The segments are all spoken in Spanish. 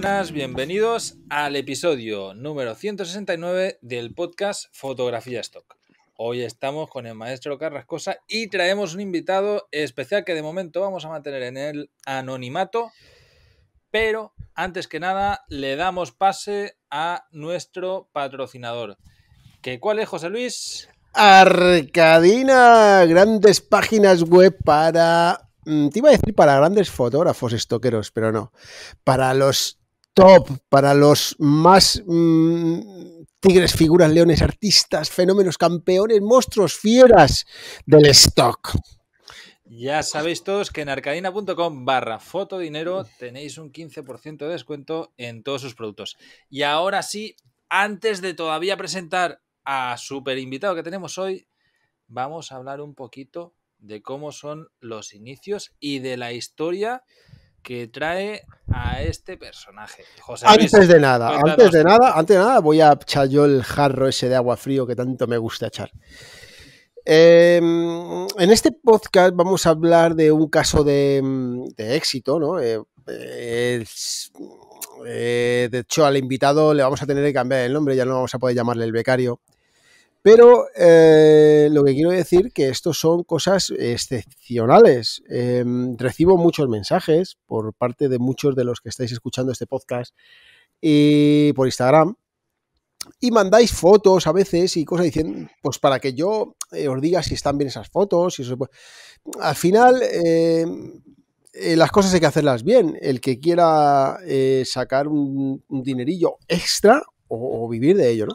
buenas, bienvenidos al episodio número 169 del podcast Fotografía Stock. Hoy estamos con el maestro Carrascosa y traemos un invitado especial que de momento vamos a mantener en el anonimato, pero antes que nada le damos pase a nuestro patrocinador. ¿Que ¿Cuál es José Luis? Arcadina, grandes páginas web para mm, te iba a decir para grandes fotógrafos estoqueros, pero no. Para los top para los más mm, tigres, figuras, leones, artistas, fenómenos, campeones, monstruos, fieras del stock. Ya sabéis todos que en arcadina.com barra fotodinero tenéis un 15% de descuento en todos sus productos. Y ahora sí, antes de todavía presentar a super invitado que tenemos hoy, vamos a hablar un poquito de cómo son los inicios y de la historia que trae a este personaje. José antes de nada, antes de nada, antes de nada voy a echar yo el jarro ese de agua frío que tanto me gusta echar. Em, en este podcast vamos a hablar de un caso de, mm, éxito, ¿no? Eh, eh, eh, de hecho, al invitado le vamos a tener que cambiar el nombre, ya no vamos a poder llamarle el becario. Pero eh, lo que quiero decir que estos son cosas excepcionales. Em, recibo muchos mensajes por parte de muchos de los que estáis escuchando este podcast y por Instagram. Y mandáis fotos a veces y cosas diciendo, pues para que yo eh, os diga si están bien esas fotos. Al final, em, eh, las cosas hay que hacerlas bien. El que quiera sacar un, dinerillo extra o, o, vivir de ello, ¿no?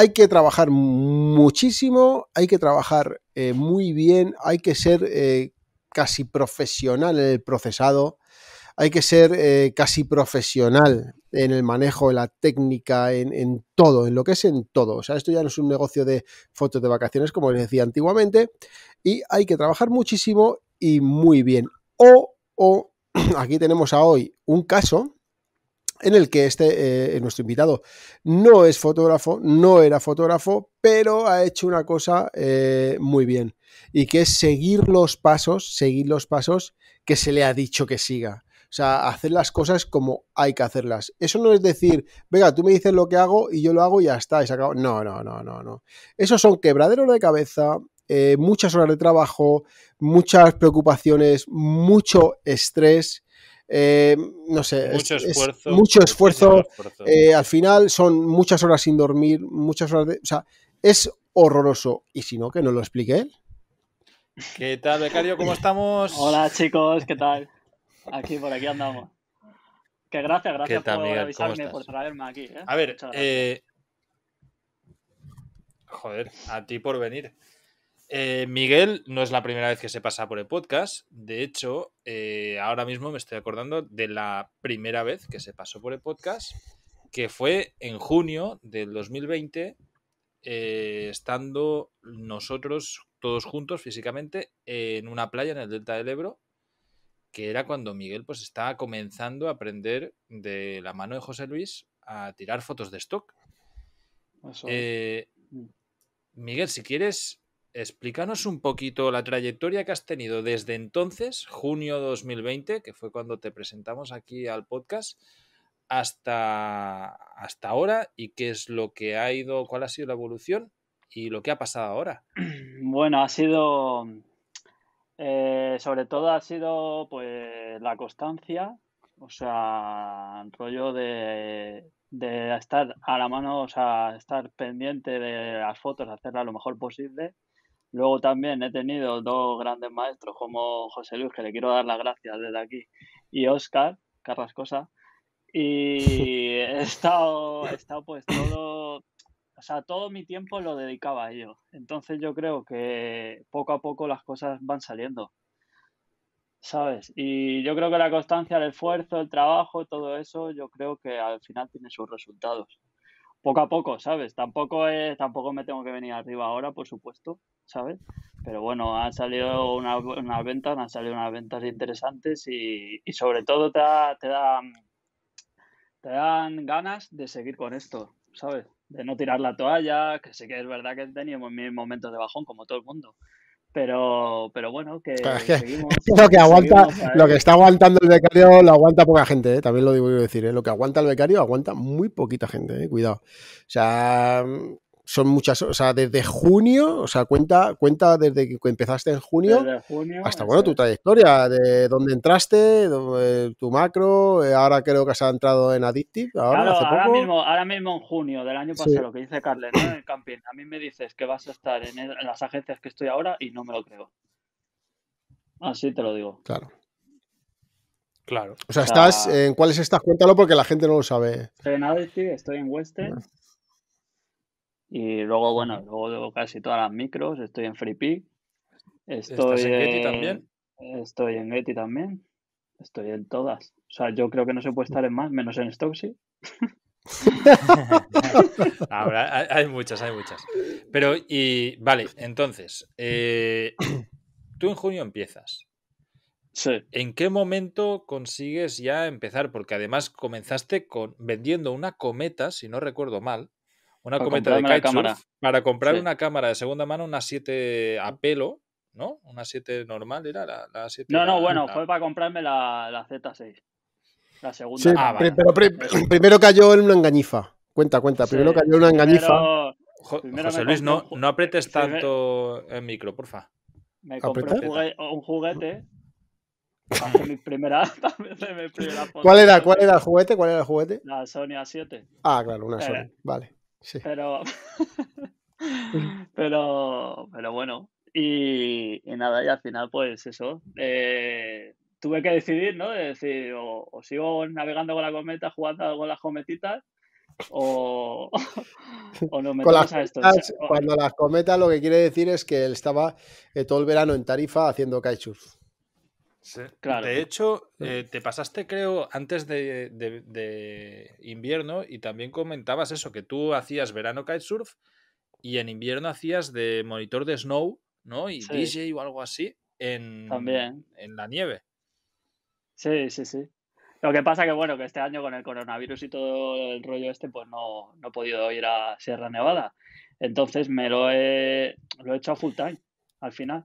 hay que trabajar muchísimo, hay que trabajar eh, muy bien, hay que ser eh, casi profesional en el procesado, hay que ser eh, casi profesional en el manejo, en la técnica, en, en, todo, en lo que es en todo. O sea, esto ya no es un negocio de fotos de vacaciones, como les decía antiguamente, y hay que trabajar muchísimo y muy bien. O, o aquí tenemos a hoy un caso en el que este, eh, eh, nuestro invitado no es fotógrafo, no era fotógrafo, pero ha hecho una cosa eh, muy bien y que es seguir los pasos, seguir los pasos que se le ha dicho que siga. O sea, hacer las cosas como hay que hacerlas. Eso no es decir, venga, tú me dices lo que hago y yo lo hago y ya está, y se acabó. No, no, no, no, no. Esos son quebraderos de cabeza, muchas horas de trabajo, muchas preocupaciones, mucho estrés eh, no sé, mucho esfuerzo. Eh, al final son muchas horas sin dormir, muchas horas de... O sea, es horroroso. Y si no, que no lo explique él. ¿Qué tal, becario? ¿Cómo estamos? Hola, chicos, ¿qué tal? Aquí, por aquí andamos. Que gracias, gracias por avisarme, por traerme aquí. ¿eh? A ver, joder, a ti por venir. Eh, Miguel no es la primera vez que se pasa por el podcast. De hecho, eh, ahora mismo me estoy acordando de la primera vez que se pasó por el podcast, que fue en junio del 2020, eh, estando nosotros todos juntos físicamente en una playa en el Delta del Ebro, que era cuando Miguel pues estaba comenzando a aprender de la mano de José Luis a tirar fotos de stock. Mm. Miguel, si quieres, explícanos un poquito la trayectoria que has tenido desde entonces, junio 2020, que fue cuando te presentamos aquí al podcast, hasta, hasta ahora y qué es lo que ha ido, cuál ha sido la evolución y lo que ha pasado ahora. Bueno, ha sido, eh, sobre todo ha sido pues la constancia, o sea, el rollo de, de estar a la mano, o sea, estar pendiente de las fotos, hacerla lo mejor posible Luego también he tenido dos grandes maestros como José Luis, que le quiero dar las gracias desde aquí, y Oscar Carrascosa. Y he estado, he estado pues todo, o sea, todo mi tiempo lo dedicaba a ello. Entonces yo creo que poco a poco las cosas van saliendo. ¿Sabes? Y yo creo que la constancia, el esfuerzo, el trabajo, todo eso, yo creo que al final tiene sus resultados poco a poco, ¿sabes? Tampoco, tampoco me tengo que venir arriba ahora, por supuesto, ¿sabes? Pero bueno, han salido unas, ventas, han salido unas ventas interesantes y, sobre todo te, da, te, dan, ganas de seguir con esto, ¿sabes? De no tirar la toalla, que sí que es verdad que teníamos momentos de bajón, como todo el mundo. Pero, pero bueno, que, seguimos, lo, que aguanta, lo que está aguantando el becario lo aguanta poca gente, ¿eh? también lo digo yo decir, ¿eh? lo que aguanta el becario aguanta muy poquita gente, ¿eh? cuidado. O sea, son muchas, o sea, desde junio, o sea, cuenta, cuenta desde que empezaste en junio, hasta, bueno, tu trayectoria, de dónde entraste, eh, tu macro, eh, ahora creo que has entrado en Addictive. Ahora, hace Mismo, ahora mismo en junio del año pasado, lo que dice Carles, En el camping, a mí me dices que vas a estar en, las agencias que estoy ahora y no me lo creo. Así te lo digo. Claro. Claro. O sea, estás, eh, ¿en cuáles estás? Cuéntalo porque la gente no lo sabe. Estoy en Addictive, estoy en Western. Ah. Y luego, bueno, luego casi todas las micros, estoy en FreePick. Estoy en, Getty también? Estoy en Getty también. Estoy en todas. O sea, yo creo que no se puede estar en más, menos en Stocksy. Ahora, hay muchas, hay muchas. Pero, y vale, entonces, eh, tú en junio empiezas. Sí. ¿En qué momento consigues ya empezar? Porque además comenzaste con, vendiendo una cometa, si no recuerdo mal una cometa de para comprar una cámara de segunda mano, una 7 a mm. pelo, ¿no? Una 7 normal era la, 7. No, no, bueno, fue para comprarme la, Z6. La segunda. Pero primero cayó en una engañifa. Cuenta, cuenta. Primero cayó en una engañifa. José Luis, no, no apretes tanto el micro, porfa. Me compré un, juguete, primera, ¿Cuál era? ¿Cuál era el juguete? ¿Cuál era el juguete? La Sony A7. Ah, claro, una Sony. Vale. Pero, pero, bueno. Y, nada, y al final, pues eso. Eh, tuve que decidir, ¿no? De decir, o, sigo navegando con la cometa, jugando con las cometitas, o, o me pasa esto. cuando las cometas lo que quiere decir es que él estaba eh, todo el verano en Tarifa haciendo kitesurf. De hecho, eh, te pasaste, creo, antes de, invierno y también comentabas eso, que tú hacías verano kitesurf y en invierno hacías de monitor de snow, ¿no? Y DJ o algo así en, en la nieve. Sí, sí, sí. Lo que pasa que, bueno, que este año con el coronavirus y todo el rollo este, pues no, no he podido ir a Sierra Nevada. Entonces me lo he, lo he hecho a full time al final.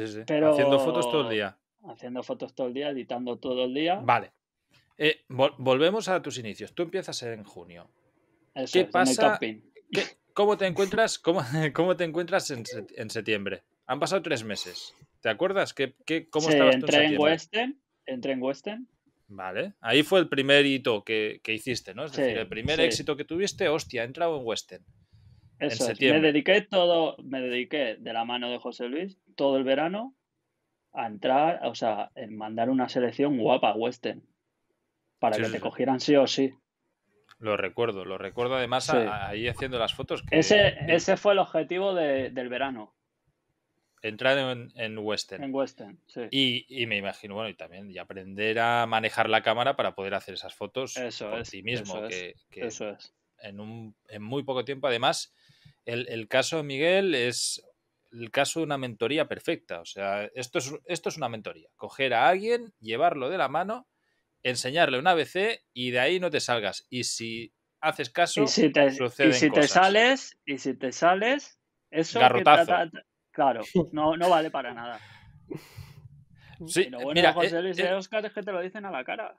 Haciendo fotos todo el día. Haciendo fotos todo el día, editando todo el día. Vale. Eh, volvemos a tus inicios. Tú empiezas en junio. ¿Qué pasa? ¿Cómo te encuentras? Cómo, te encuentras en, septiembre? Han pasado tres meses. ¿Te acuerdas? qué cómo entré en, Western. Entré en Western. Vale. Ahí fue el primer hito que, hiciste, ¿no? Es decir, el primer éxito que tuviste, hostia, he entrado en Western. Me dediqué todo, me dediqué de la mano de José Luis todo el verano a entrar, o sea, en mandar una selección guapa a western para que te cogieran sí o sí. Lo recuerdo, lo recuerdo además ahí haciendo las fotos. Ese, ese fue el objetivo del verano. Entrar en, western. En western, sí. Y, me imagino, bueno, y también y aprender a manejar la cámara para poder hacer esas fotos eso por mismo. Eso que, es, En, en muy poco tiempo, además, el, el caso Miguel es el caso de una mentoría perfecta. O sea, esto es, esto es una mentoría. Coger a alguien, llevarlo de la mano, enseñarle un ABC y de ahí no te salgas. Y si haces caso, y si te, si te sales, y si te sales, eso Garrotazo. claro, no, vale para nada. Sí, mira, José eh, Luis Oscar eh, es que te lo dicen a la cara.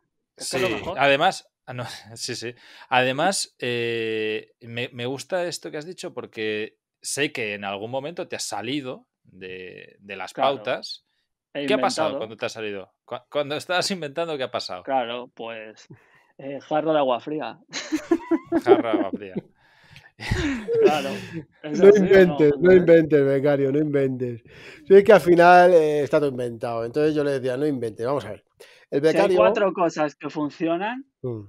Además, Ah, sí, sí. Además, eh, me, gusta esto que has dicho porque sé que en algún momento te has salido de, las pautas. ¿Qué ha pasado cuando te has salido? Cuando estabas inventando, ¿qué ha pasado? Claro, pues eh, jarro de agua fría. Jarro de agua fría. Claro. No inventes, no, inventes, becario, no inventes. Sé que al final eh, está todo inventado. Entonces yo le decía, no inventes, vamos a ver. El becario. hay cuatro cosas que funcionan, mm.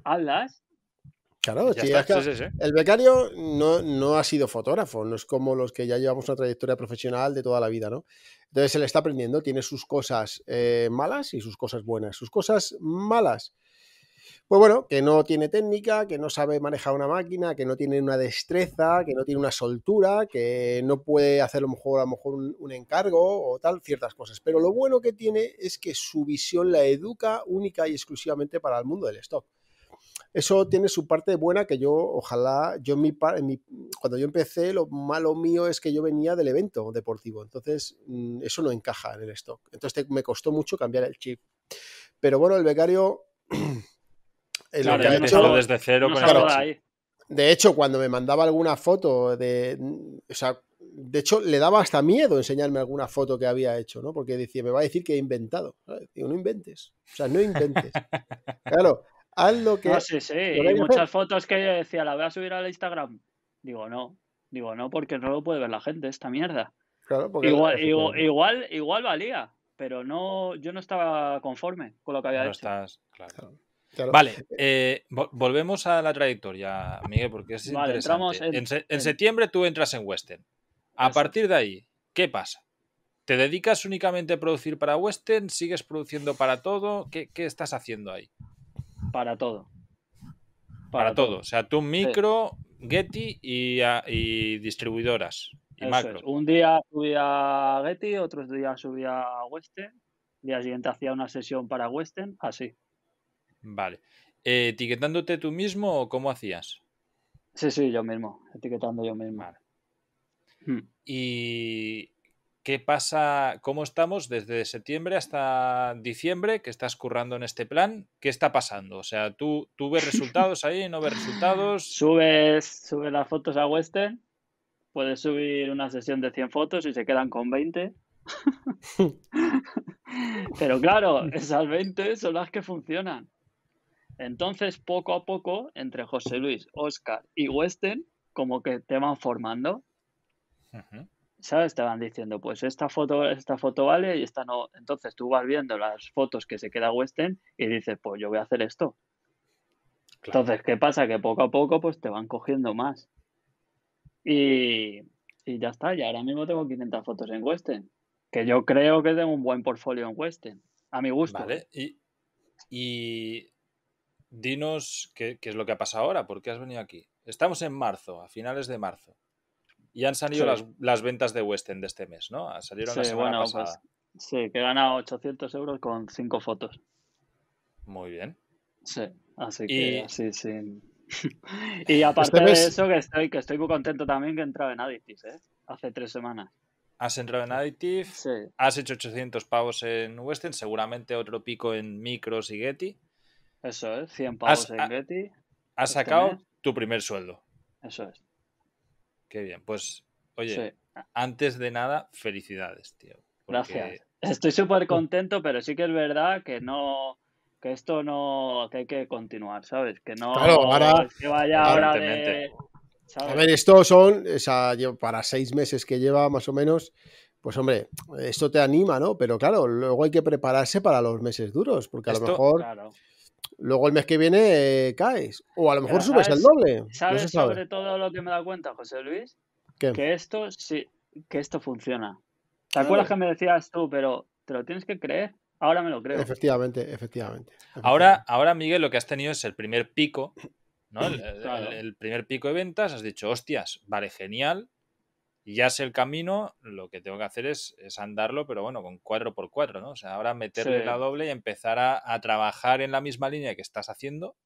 Claro, el becario no, no, ha sido fotógrafo, no es como los que ya llevamos una trayectoria profesional de toda la vida, ¿no? Entonces él está aprendiendo, tiene sus cosas eh, malas y sus cosas buenas. Sus cosas malas, pues bueno, que no tiene técnica, que no sabe manejar una máquina, que no tiene una destreza, que no tiene una soltura, que no puede hacer a lo mejor, a lo mejor un, encargo o tal, ciertas cosas. Pero lo bueno que tiene es que su visión la educa única y exclusivamente para el mundo del stock eso tiene su parte buena que yo ojalá yo mi, cuando yo empecé lo malo mío es que yo venía del evento deportivo entonces mm, eso no encaja en el stock entonces me costó mucho cambiar el chip pero bueno el becario desde cero De hecho, cuando me mandaba alguna foto de. O sea, de hecho, le daba hasta miedo enseñarme alguna foto que había hecho, ¿no? Porque decía, me va a decir que he inventado. Digo, no inventes. O sea, no inventes. claro, haz lo que. No, sí, Hay muchas fotos que decía, la voy a subir al Instagram. Digo, no. Digo, no, porque no lo puede ver la gente, esta mierda. porque igual, igual, valía, pero no, yo no estaba conforme con lo que había no Vale, eh, eh, volvemos a la trayectoria, Miguel, porque es interesante. En, septiembre tú entras en Western. A partir de ahí, ¿qué pasa? ¿Te dedicas únicamente a producir para Western? ¿Sigues produciendo para todo? ¿Qué, estás haciendo ahí? Para todo. Para, todo. O sea, tú micro, Getty y, distribuidoras. Un día subía a Getty, otros días subía a Western. El día siguiente hacía una sesión para Western, así. Vale. Eh, ¿Etiquetándote tú mismo o cómo hacías? Sí, sí, yo mismo, etiquetando yo mismo. Hmm. ¿Y qué pasa? ¿Cómo estamos desde septiembre hasta diciembre que estás currando en este plan? ¿Qué está pasando? O sea, ¿tú, ves resultados ahí? ¿No ves resultados? Subes, subes las fotos a Western, puedes subir una sesión de 100 fotos y se quedan con 20. Pero claro, esas 20 son las que funcionan. Entonces, poco a poco, entre José Luis, Oscar y Western, como que te van formando. ¿Sabes? Te van diciendo, pues esta foto, esta foto vale y esta no. Entonces tú vas viendo las fotos que se queda Western y dices, pues yo voy a hacer esto. Entonces, ¿qué pasa? Que poco a poco pues te van cogiendo más. Y, y ya está, y ahora mismo tengo 500 fotos en Western. Que yo creo que tengo un buen portfolio en Western, a mi gusto. Vale, y dinos qué, es lo que ha pasado ahora, por qué has venido aquí. Estamos en marzo, a finales de marzo. Y han salido las, ventas de Western de este mes, ¿no? Ah, salieron sí, la semana pues, sí, que he ganado 800 euros con cinco fotos. Muy bien. Sí, así que y... sí. Este y aparte de eso, que estoy, muy contento también que he entrado en Addictive, ¿eh? Hace tres semanas. Has entrado en Additive, has hecho 800 pavos en Western, seguramente otro pico en Micros y Getty. Eso es, 100 pavos en Getty. Has este sacado tu primer sueldo. Eso es. Qué bien, pues, oye, antes de nada, felicidades, tío. Gracias. Estoy súper contento, pero sí que es verdad que no, que esto no, que hay que continuar, ¿sabes? Que no claro, que vaya A ver, esto son, o para seis meses que lleva más o menos, pues hombre, esto te anima, ¿no? Pero claro, luego hay que prepararse para los meses duros, porque a lo mejor luego el mes que viene eh, caes. O a lo mejor subes el doble. ¿Sabes sobre todo lo que me da cuenta, José Luis? Que esto sí, que esto funciona. ¿Te acuerdas que me decías tú, pero te lo tienes que creer? Ahora me lo creo. Efectivamente, efectivamente. Ahora, ahora, Miguel, lo que has tenido es el primer pico, ¿no? El, el primer pico de ventas. Has dicho, hostias, vale, genial ya sé el camino, lo que tengo que hacer es, andarlo, pero bueno, con cuatro por cuatro no O sea, ahora meterle la doble y empezar a, trabajar en la misma línea que estás haciendo,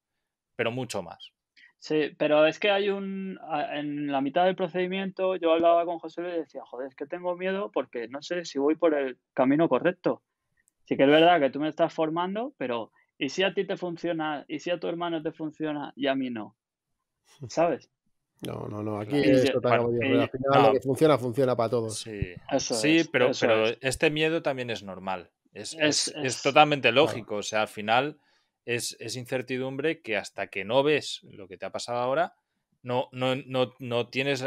pero mucho más. Sí, pero es que hay un. En la mitad del procedimiento, yo hablaba con José Luis y decía, joder, es que tengo miedo porque no sé si voy por el camino correcto. Sí que es verdad que tú me estás formando, pero ¿y si a ti te funciona? ¿Y si a tu hermano te funciona y a mí no? ¿Sabes? No, no, no. Aquí es totalmente. Al final lo que funciona, funciona para todos. Sí, pero, este miedo también es normal. Es, totalmente lógico. O sea, al final es, incertidumbre que hasta que no ves lo que te ha pasado ahora, no, no, tienes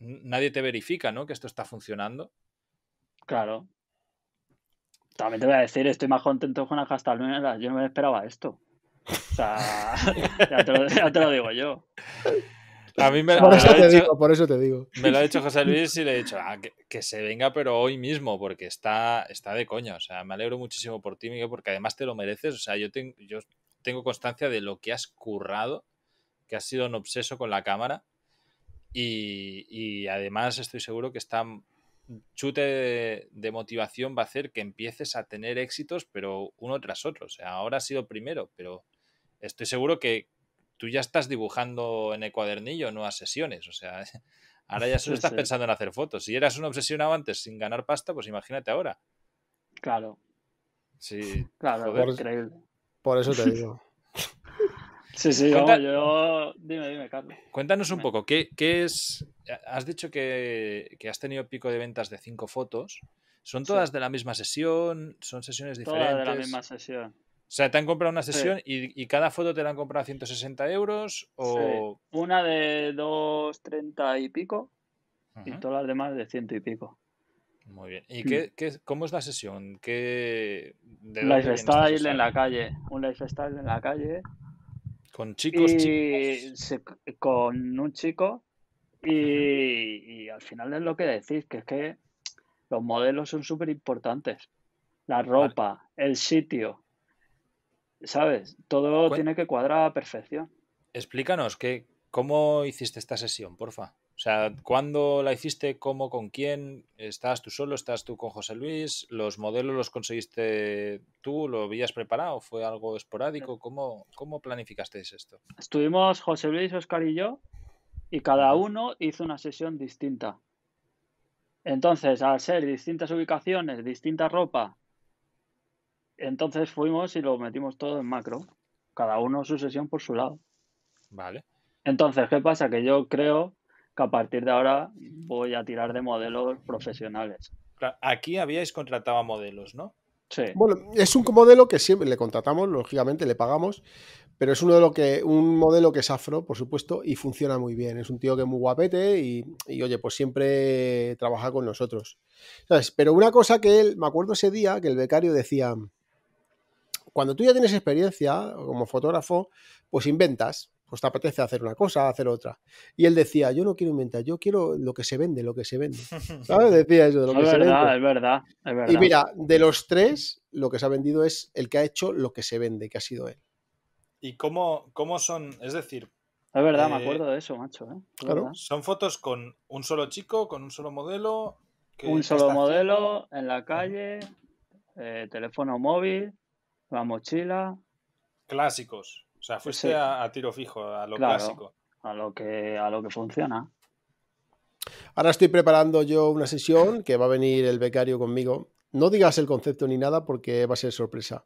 Nadie te verifica, ¿no? Que esto está funcionando. Claro. También te voy a decir, estoy más contento con la luna Yo no me esperaba esto. O sea, ya te lo digo yo. A mí me, por, eso te digo, Me lo ha dicho José Luis y le he dicho ah, que, se venga, pero hoy mismo, porque está, está de coño O sea, me alegro muchísimo por ti, Miguel, porque además te lo mereces. O sea, yo, yo tengo constancia de lo que has currado, que has sido un obseso con la cámara. Y, además estoy seguro que esta chute de, de, motivación va a hacer que empieces a tener éxitos, pero uno tras otro. O sea, ahora ha sido primero, pero estoy seguro que, tú ya estás dibujando en el cuadernillo nuevas sesiones, o sea, ahora ya solo estás pensando en hacer fotos. Si eras un obsesionado antes sin ganar pasta, pues imagínate ahora. Claro. Sí. Claro, por, increíble. Por eso te digo. sí, sí, yo... Dime, dime, Carlos. Cuéntanos un poco, ¿qué, es...? Has dicho que, has tenido pico de ventas de cinco fotos. ¿Son todas de la misma sesión? ¿Son sesiones diferentes? Todas de la misma sesión. O sea, te han comprado una sesión y, cada foto te la han comprado a 160 euros o... Una de 230 y pico y todas las demás de ciento y pico. Muy bien. ¿Y mm. qué, cómo es la sesión? ¿Qué, lifestyle en la calle. Un lifestyle en la calle. Con chicos, con un chico. Y, al final es lo que decís, que es que los modelos son súper importantes. La ropa, el sitio, ¿Sabes? Todo tiene que cuadrar a perfección. Explícanos, ¿cómo hiciste esta sesión, porfa? O sea, ¿cuándo la hiciste? ¿Cómo? ¿Con quién? ¿Estás tú solo? ¿Estás tú con José Luis? ¿Los modelos los conseguiste tú? ¿Lo habías preparado? ¿Fue algo esporádico? ¿Cómo, cómo planificasteis esto? Estuvimos José Luis, Oscar y yo, y cada uno hizo una sesión distinta. Entonces, al ser distintas ubicaciones, distinta ropa, entonces fuimos y lo metimos todo en macro, cada uno su sesión por su lado. Vale. Entonces, ¿qué pasa? Que yo creo que a partir de ahora voy a tirar de modelos profesionales. Aquí habíais contratado modelos, ¿no? Sí. Bueno, es un modelo que siempre le contratamos, lógicamente le pagamos, pero es uno de lo que, un modelo que es afro, por supuesto, y funciona muy bien. Es un tío que es muy guapete y, oye, pues siempre trabaja con nosotros. Pero una cosa que él, me acuerdo ese día que el becario decía, cuando tú ya tienes experiencia como fotógrafo, pues inventas, pues te apetece hacer una cosa, hacer otra. Y él decía, yo no quiero inventar, yo quiero lo que se vende, lo que se vende. ¿Sabes? Decía eso, lo es que verdad, se vende. Es verdad, es verdad. Y mira, de los tres, lo que se ha vendido es el que ha hecho lo que se vende, que ha sido él. ¿Y cómo, son? Es decir... Es verdad, me eh, acuerdo de eso, macho. ¿eh? claro. ¿Son fotos con un solo chico, con un solo modelo? un solo modelo, en la calle, eh, teléfono móvil la mochila. Clásicos. O sea, fuese a, tiro fijo, a lo clásico. A lo que, a lo que funciona. Ahora estoy preparando yo una sesión que va a venir el becario conmigo. No digas el concepto ni nada porque va a ser sorpresa.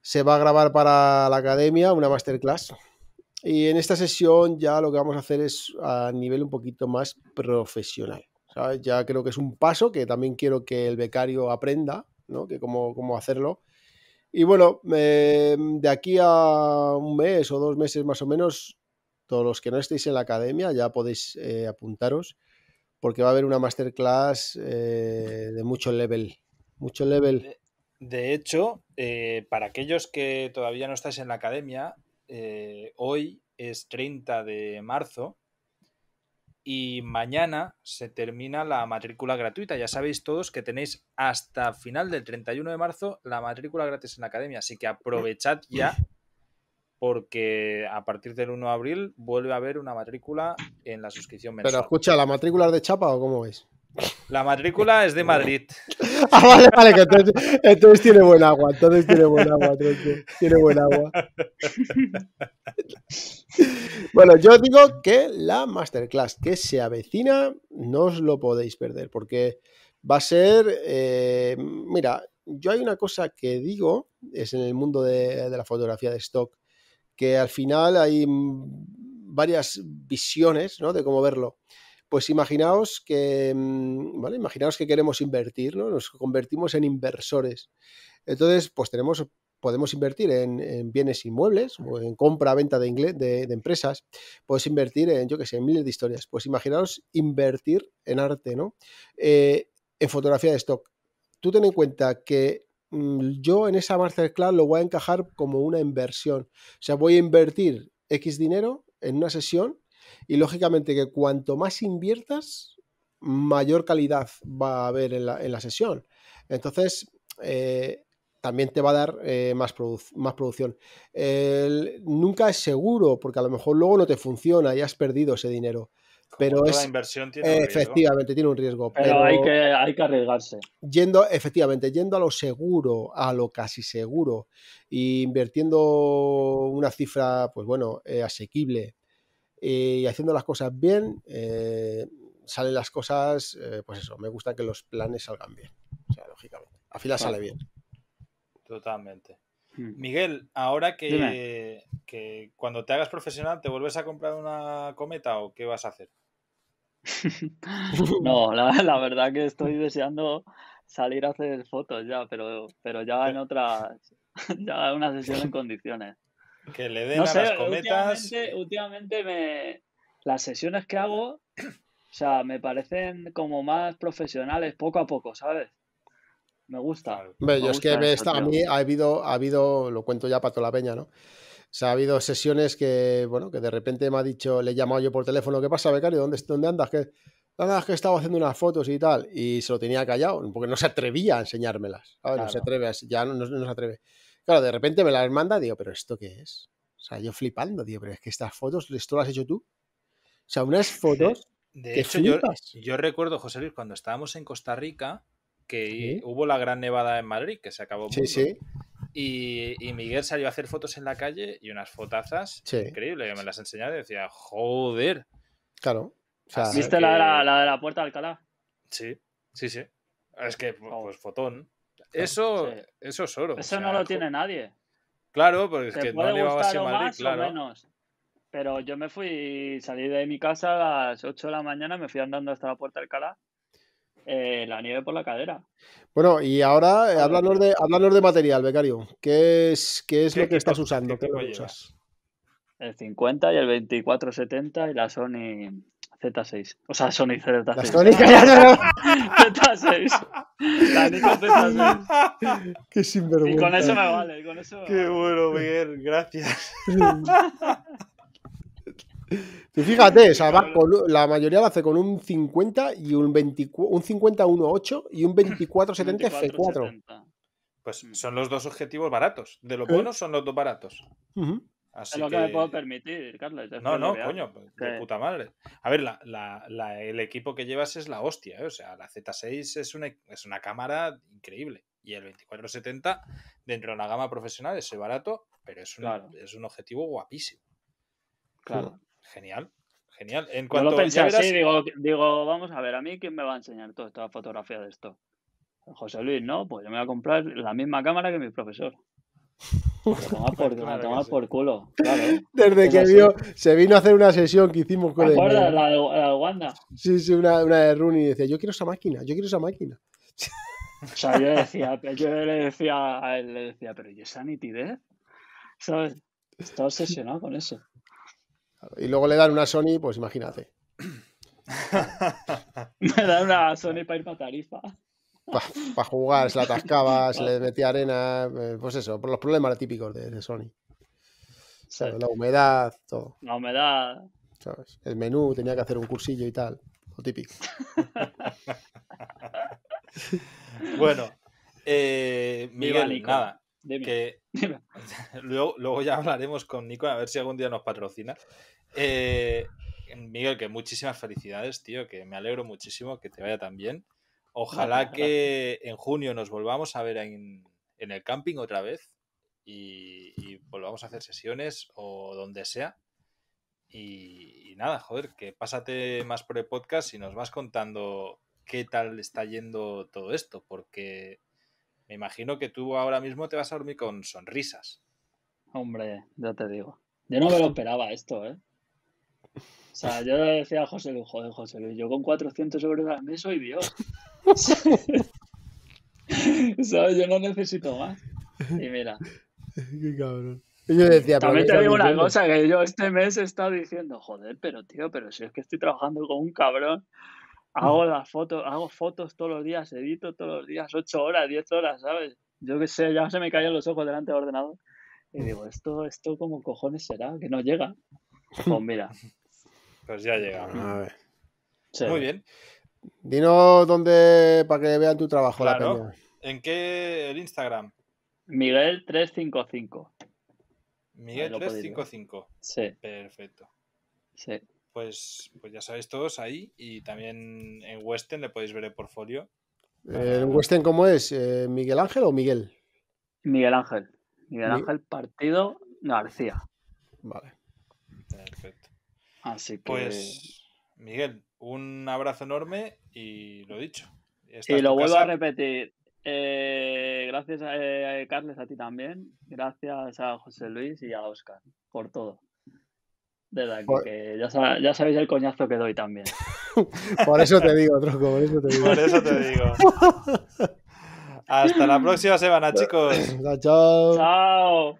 Se va a grabar para la academia una masterclass. Y en esta sesión ya lo que vamos a hacer es a nivel un poquito más profesional. Ya creo que es un paso que también quiero que el becario aprenda, ¿no? Que cómo, cómo hacerlo. Y bueno, eh, de aquí a un mes o dos meses más o menos, todos los que no estéis en la academia ya podéis eh, apuntaros porque va a haber una masterclass eh, de mucho level. Mucho level. De hecho, para aquellos que todavía no estáis en la academia, hoy es 30 de marzo y mañana se termina la matrícula gratuita. Ya sabéis todos que tenéis hasta final del 31 de marzo la matrícula gratis en la academia, así que aprovechad ya porque a partir del 1 de abril vuelve a haber una matrícula en la suscripción mensual. Pero escucha, ¿la matrícula es de chapa o cómo es? La matrícula es de Madrid. Ah, vale, vale, que entonces, tiene buen agua, entonces tiene buen agua, tiene buen agua. Bueno, yo digo que la masterclass que se avecina no os lo podéis perder, porque va a ser, eh, mira, yo hay una cosa que digo, es en el mundo de, de la fotografía de stock, que al final hay varias visiones ¿no? de cómo verlo. Pues imaginaos que, mm, Imaginaos que queremos invertir, ¿no? Nos convertimos en inversores. Entonces, pues tenemos, podemos invertir en, bienes inmuebles o en compra-venta de, empresas. Puedes invertir en, yo qué sé, en miles de historias. Pues imaginaos invertir en arte, ¿no? Eh, en fotografía de stock. Tú ten en cuenta que mm, yo en esa masterclass lo voy a encajar como una inversión. O sea, voy a invertir X dinero en una sesión y lógicamente que cuanto más inviertas, mayor calidad va a haber en la, sesión. Entonces, eh, también te va a dar eh, más, más, producción. nunca es seguro, porque a lo mejor luego no te funciona y has perdido ese dinero. Pero es, inversión efectivamente, tiene un riesgo. Pero, hay, que, hay, que, arriesgarse. Yendo, efectivamente, yendo a lo seguro, a lo casi seguro, e invirtiendo una cifra, pues bueno, eh, asequible y haciendo las cosas bien eh, salen las cosas, eh, pues eso, me gusta que los planes salgan bien, o sea, lógicamente. a fila sale bien. Totalmente. Hmm. Miguel, ahora que, cuando te hagas profesional, ¿te vuelves a comprar una cometa o qué vas a hacer? no, la, verdad que estoy deseando salir a hacer fotos ya, pero, pero ya en otras, ya una sesión en condiciones. Que le den no a cometas. Últimamente, me, las sesiones que hago, o sea, me parecen como más profesionales poco a poco, ¿sabes? Me gusta. es que a mí ha habido, ha habido, lo cuento ya para toda la peña, ¿no? O ha habido sesiones que, bueno, que de repente me ha dicho, le he llamado yo por teléfono, ¿qué pasa, becario? ¿Dónde, dónde andas? Que Nada, es que estaba haciendo unas fotos y tal, y se lo tenía callado, porque no se atrevía a enseñármelas, ¿sabes? No se atreve, ya no, no, no se atreve. Claro, de repente me la manda, digo, pero ¿esto qué es? O sea, yo flipando, digo, pero es que estas fotos, ¿esto las has hecho tú? O sea, unas fotos. De, hecho, yo, yo, recuerdo, José Luis, cuando estábamos en Costa Rica, que hubo la gran nevada en Madrid, que se acabó. Sí, sí. Y, Miguel salió a hacer fotos en la calle y unas fotazas increíble, Yo Me las enseñaba y decía, joder. Claro. ¿Viste la, de la, puerta de Alcalá? Sí, sí, sí. Es que, pues, oh. pues fotón eso, eso es oro. Eso no lo tiene nadie. Claro, porque es que no a Madrid, más menos. Pero yo me fui, salí de mi casa a las 8 de la mañana, me fui andando hasta la puerta del Cala, eh, la nieve por la cadera. Bueno, y ahora háblanos, de, de material, becario. ¿Qué es, qué es lo que estás usando? ¿Qué, usas? El 50 y el 2470 y la Sony Z6. O sea, Sonic Z6. La Sonic Z6. La Z6. Qué sinvergüenza. Y con eso me vale, con eso Qué bueno, Miguel, gracias. fíjate, la mayoría la hace con un 50 y un 24, un 50 1.8 y un 24.70 F4. Pues son los dos objetivos baratos. De lo ¿Eh? bueno son los dos baratos. Uh es lo que... me puedo permitir, Carlos. No, no, coño, pues, de puta madre. A ver, el equipo que llevas es la hostia, ¿eh? o sea, la Z6 es una, e, es una cámara increíble. Y el 2470, dentro de una gama profesional, es barato, pero es un, es un objetivo guapísimo. Claro. Genial, genial. En cuanto digo, digo, vamos a ver, ¿a mí quién me va a enseñar toda esta fotografía de esto? José Luis, ¿no? Pues yo me voy a comprar la misma cámara que mi profesor. La por, tomar por culo. Claro. Desde que vio, se vino a hacer una sesión que hicimos con ¿Te La, Sí, sí, una, una de Rooney decía, yo quiero esa máquina, yo quiero esa máquina. O sea, yo le decía, yo le decía a él, le decía, pero ¿y esa nitidez? ¿Sabes? Está obsesionado con eso. Y luego le dan una Sony, pues imagínate. Me dan una Sony para ir para Tarifa para jugar, se la atascaba, se le metía arena, eh, pues eso, por los problemas típicos de, Sony. La humedad, todo. La humedad. El menú, tenía que hacer un cursillo y tal, lo típico. bueno, eh, Miguel, nada. Luego, ya hablaremos con Nico a ver si algún día nos patrocina. Eh, Miguel, que muchísimas felicidades, tío, que me alegro muchísimo que te vaya tan bien. Ojalá que en junio nos volvamos a ver en, el camping otra vez y, volvamos a hacer sesiones o donde sea. Y, nada, joder, que pásate más por el podcast y nos vas contando qué tal está yendo todo esto, porque me imagino que tú ahora mismo te vas a dormir con sonrisas. Hombre, ya te digo. Yo no me lo esperaba esto, ¿eh? O sea, yo decía a José Luis, joder, José Luis, yo con 400 euros al mes soy Dios. ¿Sabes? Yo no necesito más. Y mira. Qué cabrón. Yo decía, También te digo una cosa que yo este mes he estado diciendo, joder, pero tío, pero si es que estoy trabajando con un cabrón, hago las fotos, hago fotos todos los días, edito todos los días, 8 horas, 10 horas, ¿sabes? Yo que sé, ya se me caen los ojos delante del ordenador. Y digo, esto, esto como cojones será, que no llega. Pues mira. Pues ya llega. A ver. Muy bien. Dino dónde para que vean tu trabajo. Claro. ¿En qué el Instagram? Miguel355. Miguel355. Sí. Perfecto. Sí. Pues, pues ya sabéis todos ahí y también en Western le podéis ver el portfolio. Eh, ¿En Westen cómo es? Eh, ¿Miguel Ángel o Miguel? Miguel Ángel. Miguel Ángel Partido García. Vale. Perfecto. Así que. Pues Miguel, un abrazo enorme y lo dicho. Y lo vuelvo a repetir. Eh, gracias a eh, Carles, a ti también. Gracias a José Luis y a Oscar por todo. De verdad, ya, sabéis el coñazo que doy también. por eso te digo, Troco, por eso te digo. Por eso te digo. Hasta la próxima semana, chicos. Chao. Chao.